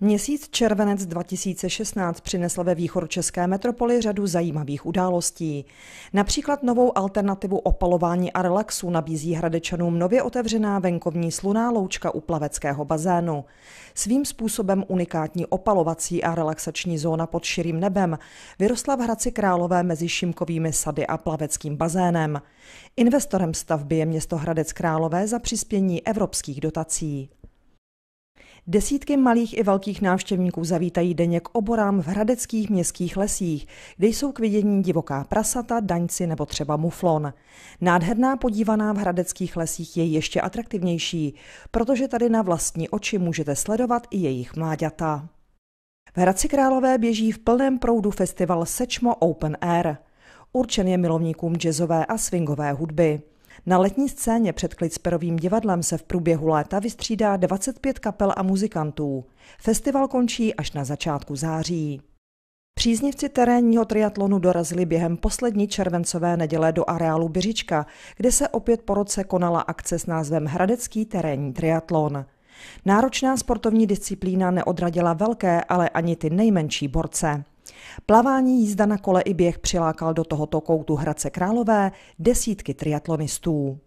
Měsíc červenec 2016 přinesl ve východočeské metropoli řadu zajímavých událostí. Například novou alternativu opalování a relaxu nabízí hradečanům nově otevřená venkovní sluná loučka u plaveckého bazénu. Svým způsobem unikátní opalovací a relaxační zóna pod širým nebem vyrostla v Hradci Králové mezi Šimkovými sady a plaveckým bazénem. Investorem stavby je město Hradec Králové za přispění evropských dotací. Desítky malých i velkých návštěvníků zavítají denně k oborám v hradeckých městských lesích, kde jsou k vidění divoká prasata, daňci nebo třeba muflon. Nádherná podívaná v hradeckých lesích je ještě atraktivnější, protože tady na vlastní oči můžete sledovat i jejich mláďata. V Hradci Králové běží v plném proudu festival Sečmo Open Air. Určen je milovníkům jazzové a swingové hudby. Na letní scéně před Klicperovým divadlem se v průběhu léta vystřídá 25 kapel a muzikantů. Festival končí až na začátku září. Příznivci terénního triatlonu dorazili během poslední červencové neděle do areálu Běžička, kde se opět po roce konala akce s názvem Hradecký terénní triatlon. Náročná sportovní disciplína neodradila velké, ale ani ty nejmenší borce. Plavání, jízda na kole i běh přilákal do tohoto koutu Hradce Králové desítky triatlonistů.